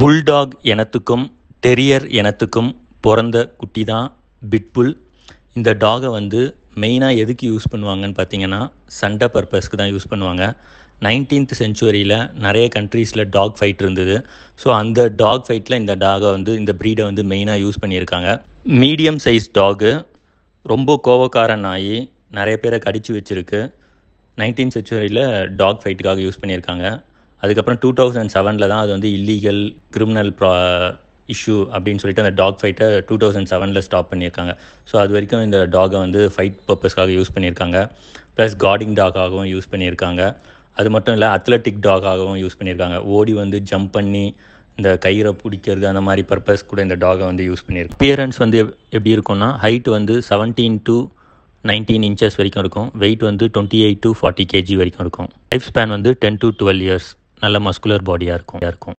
bulldog இனத்துக்கும் terrier இனத்துக்கும் பிறந்த குட்டி தான் பிட்புல் இந்த டாகை வந்து மெயினாக எதுக்கு யூஸ் பண்ணுவாங்கன்னு பார்த்தீங்கன்னா சண்டை பர்பஸ்க்கு தான் யூஸ் பண்ணுவாங்க நைன்டீன்த் செஞ்சுரியில் நிறைய கண்ட்ரீஸில் டாக் ஃபைட் இருந்தது ஸோ அந்த டாக் ஃபைட்டில் இந்த டாகை வந்து இந்த ப்ரீடை வந்து மெயினாக யூஸ் பண்ணியிருக்காங்க மீடியம் சைஸ் டாகு ரொம்ப கோவக்கார நாய் நிறைய பேரை கடிச்சு வச்சுருக்கு நைன்டீன் செஞ்சுரியில் டாக் ஃபைட்டுக்காக யூஸ் பண்ணியிருக்காங்க அதுக்கப்புறம் டூ தௌசண்ட் செவனில் தான் அது வந்து இல்லீகல் கிரிமினல் ப்ரா இஷ்யூ அப்படின்னு சொல்லிட்டு அந்த டாக் ஃபைட்டை டூ தௌசண்ட் செவனில் ஸ்டாப் பண்ணியிருக்காங்க ஸோ அது வரைக்கும் இந்த டாகை வந்து ஃபைட் பர்பஸ்க்காக யூஸ் பண்ணியிருக்காங்க ப்ளஸ் கார்டிங் டாகாகவும் யூஸ் பண்ணியிருக்காங்க அது மட்டும் இல்லை அத்லட்டிக் டாகாகவும் யூஸ் பண்ணியிருக்காங்க ஓடி வந்து ஜம்ப் பண்ணி இந்த கயிறை பிடிக்கிறது அந்த மாதிரி பர்பஸ் கூட இந்த டாகை வந்து யூஸ் பண்ணியிருக்கு பியரன்ஸ் வந்து எப்படி இருக்கும்னா ஹைட் வந்து செவன்டீன் டு நைன்டீன் இன்ச்சஸ் வரைக்கும் இருக்கும் வெயிட் வந்து twenty eight to forty KG வரைக்கும் இருக்கும் லைஃப் ஸ்பேன் வந்து டென் டு டுவெல் இயர்ஸ் நல்ல மஸ்குலர் பாடியாக இருக்கும் இருக்கும்